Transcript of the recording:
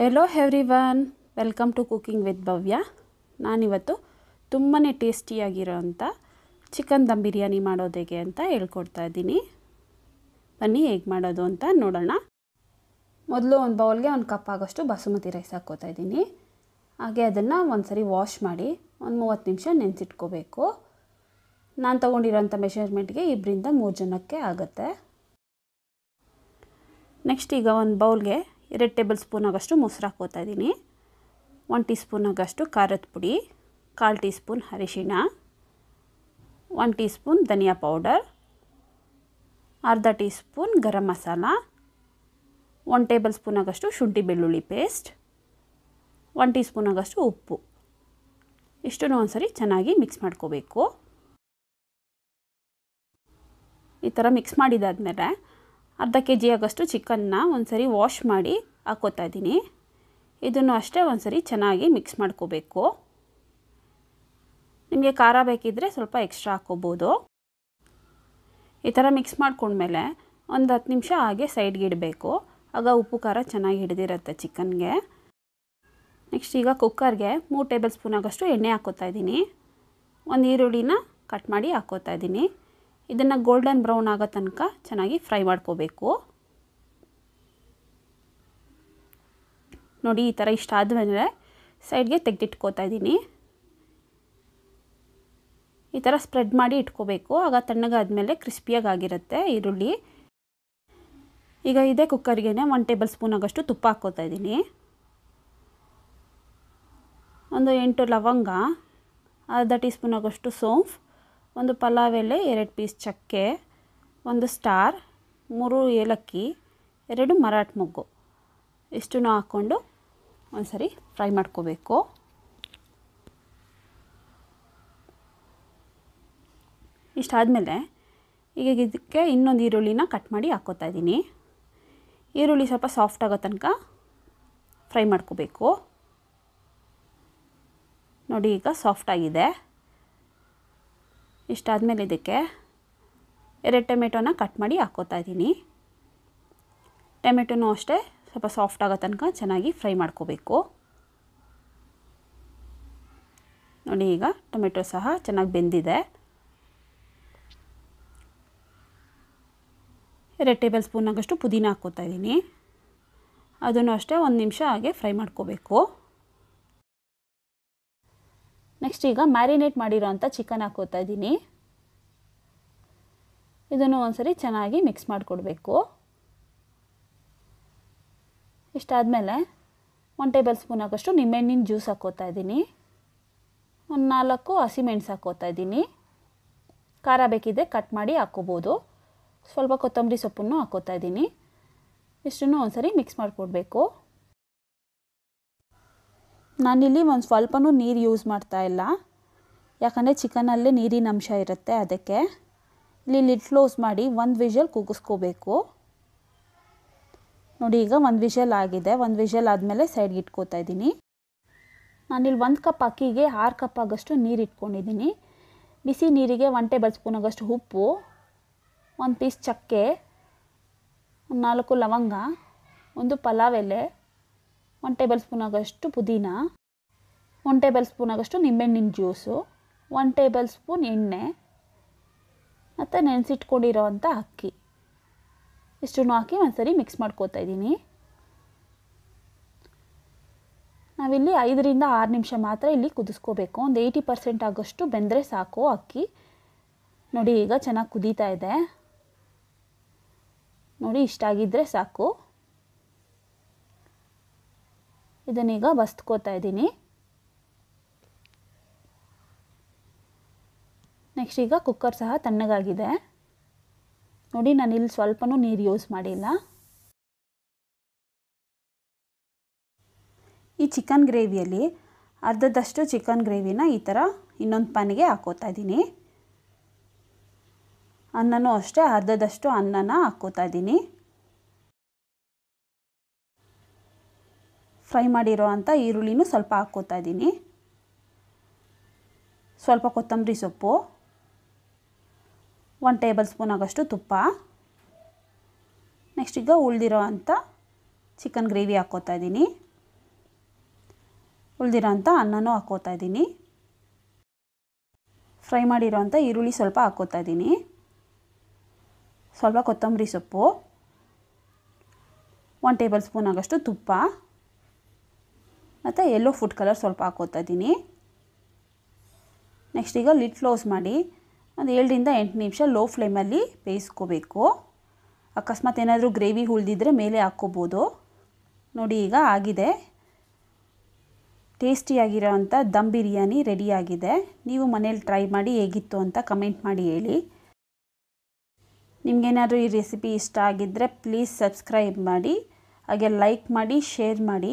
hello everyone welcome to cooking with Bhavya ನಾನಿವತ್ತು ತುಂಬಾ ಟೇಸ್ಟಿಯಾಗಿರೋ chicken ದಮ್ ಬಿರಿಯಾನಿ ಮಾಡೋದು ಹೇಗೆ ಅಂತ ಹೇಳ್ಕೊಡ್ತಾ ಇದ್ದೀನಿ ಬನ್ನಿ ಹೇಗೆ ಮಾಡೋದು ಅಂತ ನೋಡೋಣ ಮೊದಲು ಒಂದು ಬೌಲ್ಗೆ ಒಂದು ಕಪ್ ಆಗೋಷ್ಟು ಬಸುಮತಿ ರೈಸ್ ಹಾಕ್ಕೋತಾ ಇದ್ದೀನಿ ಹಾಗೆ ಅದನ್ನು ಒಂದು ಸರಿ ವಾಶ್ ಮಾಡಿ ಒಂದು ಮೂವತ್ತು ನಿಮಿಷ ನೆನೆಸಿಟ್ಕೋಬೇಕು ನಾನು ತೊಗೊಂಡಿರೋಂಥ ಮೆಷರ್ಮೆಂಟ್ಗೆ ಇಬ್ಬರಿಂದ ಮೂರು ಜನಕ್ಕೆ ಆಗುತ್ತೆ ನೆಕ್ಸ್ಟ್ ಈಗ ಒಂದು ಬೌಲ್ಗೆ ಎರಡು ಟೇಬಲ್ ಸ್ಪೂನ್ ಆಗೋಷ್ಟು ಮೊಸರು ಹಾಕೋತಾ ಇದ್ದೀನಿ ಒನ್ ಟೀ ಸ್ಪೂನ್ ಆಗೋಷ್ಟು ಖಾರದ ಪುಡಿ ಕಾಲು ಟೀ ಸ್ಪೂನ್ ಅರಿಶಿಣ ಒನ್ ಟೀ ಸ್ಪೂನ್ ಧನಿಯಾ ಪೌಡರ್ ಅರ್ಧ teaspoon garam masala one tablespoon ಶುಂಠಿ ಬೆಳ್ಳುಳ್ಳಿ ಪೇಸ್ಟ್ ಒನ್ ಟೀ ಸ್ಪೂನ್ ಆಗೋಷ್ಟು ಉಪ್ಪು ಇಷ್ಟನ್ನು ಒಂದ್ಸರಿ ಚೆನ್ನಾಗಿ ಮಿಕ್ಸ್ ಮಾಡ್ಕೋಬೇಕು ಈ ಥರ ಮಿಕ್ಸ್ ಮಾಡಿದಾದ್ಮೇಲೆ ಅರ್ಧ ಕೆ ಜಿ ಆಗೋಷ್ಟು ಚಿಕನ್ನ ಸರಿ ವಾಶ್ ಮಾಡಿ ಹಾಕೋತಾ ಇದ್ದೀನಿ ಇದನ್ನು ಅಷ್ಟೇ ಸರಿ ಚೆನ್ನಾಗಿ ಮಿಕ್ಸ್ ಮಾಡ್ಕೋಬೇಕು ನಿಮಗೆ ಖಾರ ಬೇಕಿದ್ದರೆ ಸ್ವಲ್ಪ ಎಕ್ಸ್ಟ್ರಾ ಹಾಕೋಬೋದು ಈ ಥರ ಮಿಕ್ಸ್ ಮಾಡ್ಕೊಂಡ್ಮೇಲೆ ಒಂದು ಹತ್ತು ನಿಮಿಷ ಹಾಗೆ ಸೈಡ್ಗೆ ಇಡಬೇಕು ಆಗ ಉಪ್ಪು ಖಾರ ಚೆನ್ನಾಗಿ ಹಿಡ್ದಿರುತ್ತೆ ಚಿಕನ್ಗೆ ನೆಕ್ಸ್ಟ್ ಈಗ ಕುಕ್ಕರ್ಗೆ ಮೂರು ಟೇಬಲ್ ಸ್ಪೂನ್ ಆಗಷ್ಟು ಎಣ್ಣೆ ಹಾಕೋತಾ ಇದ್ದೀನಿ ಒಂದು ಈರುಳ್ಳಿನ ಕಟ್ ಮಾಡಿ ಹಾಕೋತಾ ಇದ್ದೀನಿ ಇದನ್ನು ಗೋಲ್ಡನ್ ಬ್ರೌನ್ ಆಗೋ ತನಕ ಚೆನ್ನಾಗಿ ಫ್ರೈ ಮಾಡ್ಕೋಬೇಕು ನೋಡಿ ಈ ಥರ ಇಷ್ಟ ಆದಮೇಲೆ ಸೈಡ್ಗೆ ತೆಗೆದಿಟ್ಕೋತಾ ಇದ್ದೀನಿ ಈ ಥರ ಸ್ಪ್ರೆಡ್ ಮಾಡಿ ಇಟ್ಕೋಬೇಕು ಆಗ ತಣ್ಣಗಾದಮೇಲೆ ಕ್ರಿಸ್ಪಿಯಾಗಿರುತ್ತೆ ಈರುಳ್ಳಿ ಈಗ ಇದೇ ಕುಕ್ಕರ್ಗೆ ಒನ್ ಟೇಬಲ್ ಸ್ಪೂನ್ ಆಗಷ್ಟು ತುಪ್ಪ ಹಾಕ್ಕೋತಾ ಇದ್ದೀನಿ ಒಂದು ಎಂಟು ಲವಂಗ ಅರ್ಧ ಟೀ ಸ್ಪೂನ್ ಆಗೋಷ್ಟು ಸೋಂಫ್ ಒಂದು ಪಲಾವ್ ಎಲೆ ಎರಡು ಪೀಸ್ ಚಕ್ಕೆ ಒಂದು ಸ್ಟಾರ್ ಮೂರು ಏಲಕ್ಕಿ ಎರಡು ಮರಾಠ ಮೊಗ್ಗು ಇಷ್ಟನ್ನು ಹಾಕ್ಕೊಂಡು ಒಂದ್ಸರಿ ಫ್ರೈ ಮಾಡ್ಕೋಬೇಕು ಇಷ್ಟಾದಮೇಲೆ ಈಗ ಇದಕ್ಕೆ ಇನ್ನೊಂದು ಈರುಳ್ಳಿನ ಕಟ್ ಮಾಡಿ ಹಾಕ್ಕೋತಾ ಇದ್ದೀನಿ ಈರುಳ್ಳಿ ಸ್ವಲ್ಪ ಸಾಫ್ಟ್ ಆಗೋ ತನಕ ಫ್ರೈ ಮಾಡ್ಕೋಬೇಕು ನೋಡಿ ಈಗ ಸಾಫ್ಟಾಗಿದೆ ಇಷ್ಟಾದಮೇಲೆ ಇದಕ್ಕೆ ಎರಡು ಟೊಮೆಟೊನ ಕಟ್ ಮಾಡಿ ಹಾಕೋತಾ ಇದ್ದೀನಿ ಟೊಮೆಟೊನೂ ಅಷ್ಟೇ ಸ್ವಲ್ಪ ಸಾಫ್ಟ್ ಆಗೋ ತನಕ ಚೆನ್ನಾಗಿ ಫ್ರೈ ಮಾಡ್ಕೋಬೇಕು ನೋಡಿ ಈಗ ಟೊಮೆಟೊ ಸಹ ಚೆನ್ನಾಗಿ ಬೆಂದಿದೆ ಎರಡು ಟೇಬಲ್ ಸ್ಪೂನ್ ಆಗಷ್ಟು ಪುದೀನ ಹಾಕ್ಕೋತಾ ಇದ್ದೀನಿ ಅದನ್ನು ಅಷ್ಟೇ ಒಂದು ನಿಮಿಷ ಹಾಗೆ ಫ್ರೈ ಮಾಡ್ಕೋಬೇಕು ನೆಕ್ಸ್ಟ್ ಈಗ ಮ್ಯಾರಿನೇಟ್ ಮಾಡಿರೋಂಥ ಚಿಕನ್ ಹಾಕೋತಾ ಇದ್ದೀನಿ ಇದನ್ನು ಒಂದ್ಸರಿ ಚೆನ್ನಾಗಿ ಮಿಕ್ಸ್ ಮಾಡಿಕೊಡ್ಬೇಕು ಇಷ್ಟಾದಮೇಲೆ ಒನ್ ಟೇಬಲ್ ಸ್ಪೂನ್ ಆಗೋಷ್ಟು ನಿಂಬೆಹಣ್ಣಿನ ಜ್ಯೂಸ್ ಹಾಕೋತಾ ಇದ್ದೀನಿ ಒಂದು ನಾಲ್ಕು ಹಸಿಮೆಣ್ಸು ಹಾಕೋತಾ ಇದ್ದೀನಿ ಖಾರ ಬೇಕಿದ್ದರೆ ಕಟ್ ಮಾಡಿ ಹಾಕೋಬೋದು ಸ್ವಲ್ಪ ಕೊತ್ತಂಬರಿ ಸೊಪ್ಪನ್ನು ಹಾಕೋತಾ ಇದ್ದೀನಿ ಇಷ್ಟನ್ನು ಒಂದ್ಸರಿ ಮಿಕ್ಸ್ ಮಾಡಿಕೊಡ್ಬೇಕು ನಾನಿಲ್ಲಿ ಒಂದು ಸ್ವಲ್ಪವೂ ನೀರು ಯೂಸ್ ಮಾಡ್ತಾ ಇಲ್ಲ ಯಾಕಂದರೆ ಚಿಕನಲ್ಲೇ ನೀರಿನ ಅಂಶ ಇರುತ್ತೆ ಅದಕ್ಕೆ ಇಲ್ಲಿ ಲಿಡ್ ಕ್ಲೋಸ್ ಮಾಡಿ ಒಂದು ವಿಷಲ್ ಕೂಗಿಸ್ಕೋಬೇಕು ನೋಡಿ ಈಗ ಒಂದು ವಿಷಲ್ ಆಗಿದೆ ಒಂದು ವಿಷಲ್ ಆದಮೇಲೆ ಸೈಡ್ಗೆ ಇಟ್ಕೋತಾ ಇದ್ದೀನಿ ನಾನಿಲ್ಲಿ ಒಂದು ಕಪ್ ಅಕ್ಕಿಗೆ ಆರು ಕಪ್ ಆಗಷ್ಟು ನೀರು ಇಟ್ಕೊಂಡಿದ್ದೀನಿ ಬಿಸಿ ನೀರಿಗೆ ಒನ್ ಟೇಬಲ್ ಸ್ಪೂನ್ ಆಗಷ್ಟು ಉಪ್ಪು ಒಂದು ಪೀಸ್ ಚಕ್ಕೆ ಒಂದು ನಾಲ್ಕು ಲವಂಗ ಒಂದು ಪಲಾವ್ ಎಲೆ ಒನ್ ಟೇಬಲ್ ಸ್ಪೂನ್ ಆಗೋಷ್ಟು ಪುದೀನ ಒನ್ ಟೇಬಲ್ ಸ್ಪೂನ್ ಆಗೋಷ್ಟು ನಿಂಬೆಹಣ್ಣಿನ ಜ್ಯೂಸು ಒನ್ ಟೇಬಲ್ ಸ್ಪೂನ್ ಎಣ್ಣೆ ಮತ್ತು ನೆನೆಸಿಟ್ಕೊಂಡಿರೋವಂಥ ಅಕ್ಕಿ ಇಷ್ಟನ್ನು ಹಾಕಿ ಒಂದು ಸರಿ ಮಿಕ್ಸ್ ಮಾಡ್ಕೋತಾ ಇದ್ದೀನಿ ನಾವಿಲ್ಲಿ ಐದರಿಂದ ಆರು ನಿಮಿಷ ಮಾತ್ರ ಇಲ್ಲಿ ಕುದಿಸ್ಕೋಬೇಕು ಒಂದು ಏಯ್ಟಿ ಪರ್ಸೆಂಟ್ ಆಗೋಷ್ಟು ಬೆಂದರೆ ಸಾಕು ಅಕ್ಕಿ ನೋಡಿ ಈಗ ಚೆನ್ನಾಗಿ ಕುದೀತಾ ಇದೆ ನೋಡಿ ಇಷ್ಟ ಆಗಿದ್ದರೆ ಸಾಕು ಇದನ್ನೀಗ ಬಸ್ತ್ಕೋತಾ ಇದ್ದೀನಿ ನೆಕ್ಸ್ಟ್ ಈಗ ಕುಕ್ಕರ್ ಸಹ ತಣ್ಣಗಾಗಿದೆ ನೋಡಿ ನಾನು ಇಲ್ಲಿ ಸ್ವಲ್ಪನೂ ನೀರು ಯೂಸ್ ಮಾಡಿಲ್ಲ ಈ ಚಿಕನ್ ಗ್ರೇವಿಯಲ್ಲಿ ಅರ್ಧದಷ್ಟು ಚಿಕನ್ ಗ್ರೇವಿನ ಈ ಥರ ಇನ್ನೊಂದು ಪಾನಿಗೆ ಹಾಕೋತಾ ಇದ್ದೀನಿ ಅನ್ನನೂ ಅಷ್ಟೇ ಅರ್ಧದಷ್ಟು ಅನ್ನನ ಹಾಕ್ಕೋತಾ ಇದ್ದೀನಿ ಫ್ರೈ ಮಾಡಿರೋ ಅಂಥ ಈರುಳ್ಳಿನೂ ಸ್ವಲ್ಪ ಹಾಕ್ಕೋತಾ ಇದ್ದೀನಿ ಸ್ವಲ್ಪ ಕೊತ್ತಂಬರಿ ಸೊಪ್ಪು ಒನ್ ಟೇಬಲ್ ಸ್ಪೂನ್ ಆಗೋಷ್ಟು ತುಪ್ಪ ನೆಕ್ಸ್ಟ್ ಈಗ ಉಳಿದಿರೋ ಅಂಥ ಚಿಕನ್ ಗ್ರೇವಿ ಹಾಕ್ಕೋತಾ ಇದ್ದೀನಿ ಉಳಿದಿರೋ ಅಂಥ ಅನ್ನನೂ ಹಾಕ್ಕೋತಾ ಇದ್ದೀನಿ ಫ್ರೈ ಮಾಡಿರೋ ಈರುಳ್ಳಿ ಸ್ವಲ್ಪ ಹಾಕ್ಕೋತಾ ಇದ್ದೀನಿ ಸ್ವಲ್ಪ ಕೊತ್ತಂಬರಿ ಸೊಪ್ಪು ಒನ್ ಟೇಬಲ್ ಸ್ಪೂನ್ ಆಗೋಷ್ಟು ತುಪ್ಪ ಮತ್ತು ಎಲ್ಲೋ ಫುಡ್ ಕಲರ್ ಸ್ವಲ್ಪ ಹಾಕೋತಾ ಇದ್ದೀನಿ ನೆಕ್ಸ್ಟ್ ಈಗ ಲಿಡ್ ಕ್ಲೋಸ್ ಮಾಡಿ ಒಂದು ಏಳರಿಂದ ಎಂಟು ನಿಮಿಷ ಲೋ ಫ್ಲೇಮಲ್ಲಿ ಬೇಯಿಸ್ಕೋಬೇಕು ಅಕಸ್ಮಾತ್ ಏನಾದರೂ ಗ್ರೇವಿ ಉಳ್ದಿದ್ರೆ ಮೇಲೆ ಹಾಕ್ಕೋಬೋದು ನೋಡಿ ಈಗ ಆಗಿದೆ ಟೇಸ್ಟಿಯಾಗಿರೋವಂಥ ದಮ್ ಬಿರಿಯಾನಿ ರೆಡಿಯಾಗಿದೆ ನೀವು ಮನೇಲಿ ಟ್ರೈ ಮಾಡಿ ಹೇಗಿತ್ತು ಅಂತ ಕಮೆಂಟ್ ಮಾಡಿ ಹೇಳಿ ನಿಮಗೇನಾದರೂ ಈ ರೆಸಿಪಿ ಇಷ್ಟ ಆಗಿದ್ದರೆ ಪ್ಲೀಸ್ ಸಬ್ಸ್ಕ್ರೈಬ್ ಮಾಡಿ ಹಾಗೆ ಲೈಕ್ ಮಾಡಿ ಶೇರ್ ಮಾಡಿ